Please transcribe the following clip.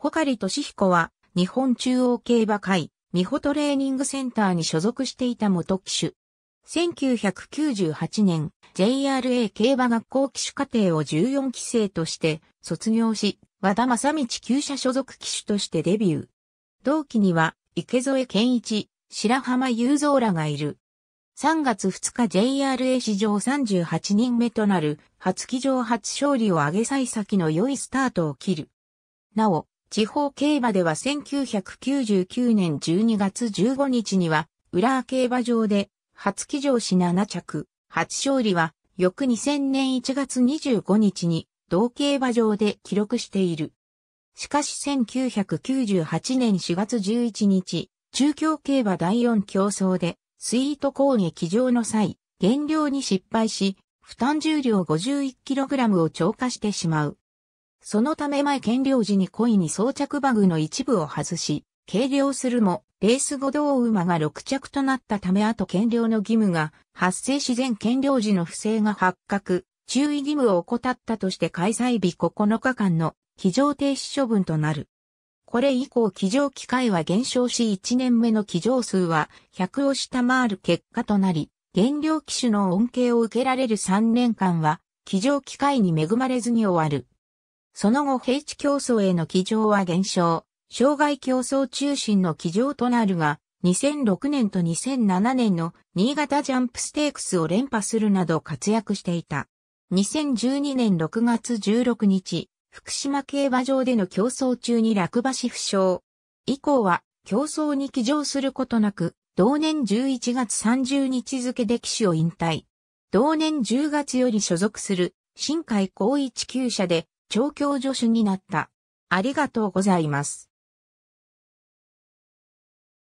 ホカリ俊彦は、日本中央競馬会、美穂トレーニングセンターに所属していた元騎手。1998年、JRA 競馬学校騎手課程を14期生として卒業し、和田正道旧社所属騎手としてデビュー。同期には、池添健一、白浜雄三らがいる。3月2日 JRA 史上38人目となる初騎乗初勝利を挙げ最先の良いスタートを切る。なお、地方競馬では1999年12月15日には、浦和競馬場で、初騎乗し7着、初勝利は、翌2000年1月25日に、同競馬場で記録している。しかし1998年4月11日、中京競馬第4競争で、スイート攻撃場の際、減量に失敗し、負担重量 51kg を超過してしまう。そのため前検量時に故意に装着バグの一部を外し、計量するも、レース後同馬が6着となったため後検量の義務が発生し全検量時の不正が発覚、注意義務を怠ったとして開催日9日間の非常停止処分となる。これ以降騎乗機会は減少し1年目の騎乗数は100を下回る結果となり、減量機種の恩恵を受けられる3年間は騎乗機会に恵まれずに終わる。その後平地競争への起乗は減少、障害競争中心の起乗となるが、2006年と2007年の新潟ジャンプステークスを連覇するなど活躍していた。2012年6月16日、福島競馬場での競争中に落馬し負傷。以降は競争に起乗することなく、同年11月30日付で騎手を引退。同年10月より所属する新海高一級舎で調教助手になった。ありがとうございます。